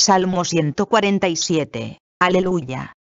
Salmo 147. Aleluya.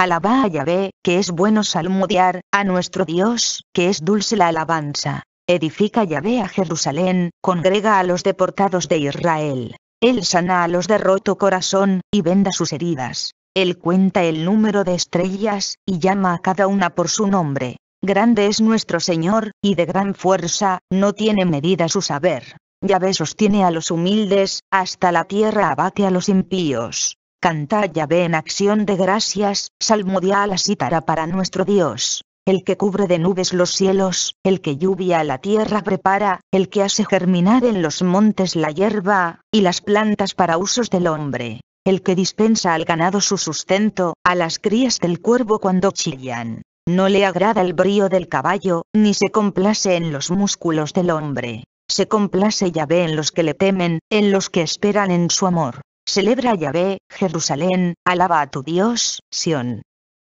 Alaba a Yahvé, que es bueno salmodiar, a nuestro Dios, que es dulce la alabanza. Edifica Yahvé a Jerusalén, congrega a los deportados de Israel. Él sana a los de roto corazón, y venda sus heridas. Él cuenta el número de estrellas, y llama a cada una por su nombre. Grande es nuestro Señor, y de gran fuerza, no tiene medida su saber. Yahvé sostiene a los humildes, hasta la tierra abate a los impíos. Canta Yahvé en acción de gracias, salmodia a la cítara para nuestro Dios. El que cubre de nubes los cielos, el que lluvia a la tierra prepara, el que hace germinar en los montes la hierba, y las plantas para usos del hombre. El que dispensa al ganado su sustento, a las crías del cuervo cuando chillan. No le agrada el brío del caballo, ni se complace en los músculos del hombre. Se complace Yahvé en los que le temen, en los que esperan en su amor. Celebra Yahvé, Jerusalén, alaba a tu Dios, Sión.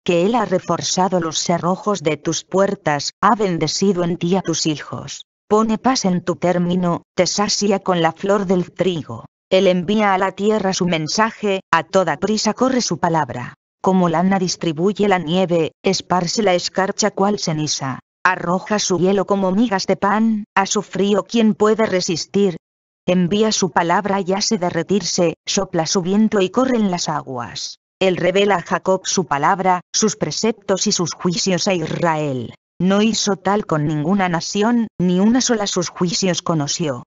Que Él ha reforzado los cerrojos de tus puertas, ha bendecido en ti a tus hijos. Pone paz en tu término, te sacia con la flor del trigo. Él envía a la tierra su mensaje, a toda prisa corre su palabra. Como lana distribuye la nieve, esparce la escarcha cual ceniza arroja su hielo como migas de pan, a su frío quien puede resistir. Envía su palabra y hace derretirse, sopla su viento y corren las aguas. Él revela a Jacob su palabra, sus preceptos y sus juicios a Israel. No hizo tal con ninguna nación, ni una sola sus juicios conoció.